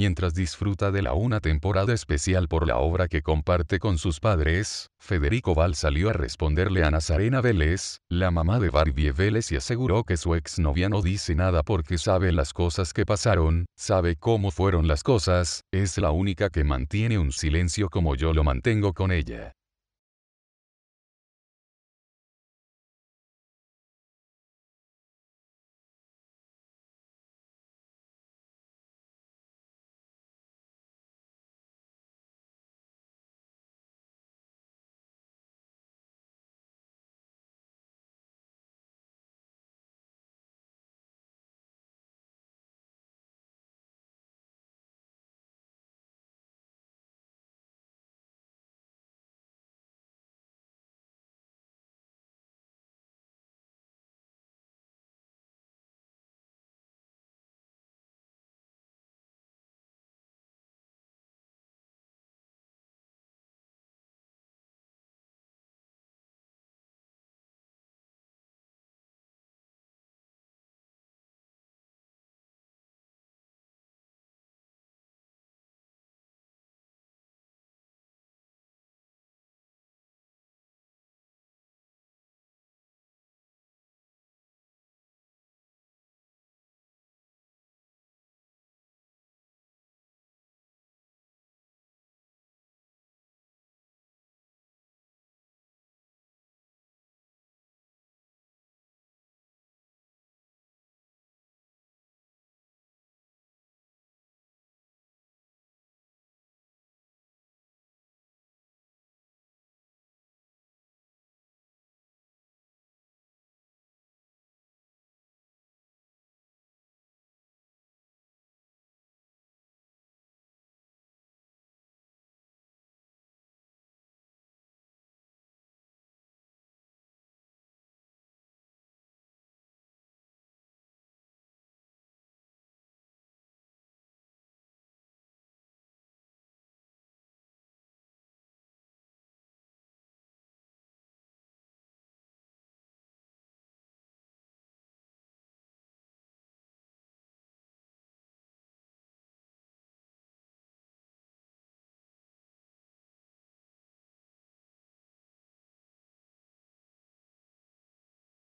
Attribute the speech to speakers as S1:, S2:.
S1: mientras disfruta de la una temporada especial por la obra que comparte con sus padres, Federico Val salió a responderle a Nazarena Vélez, la mamá de Barbie Vélez y aseguró que su exnovia no dice nada porque sabe las cosas que pasaron, sabe cómo fueron las cosas, es la única que mantiene un silencio como yo lo mantengo con
S2: ella.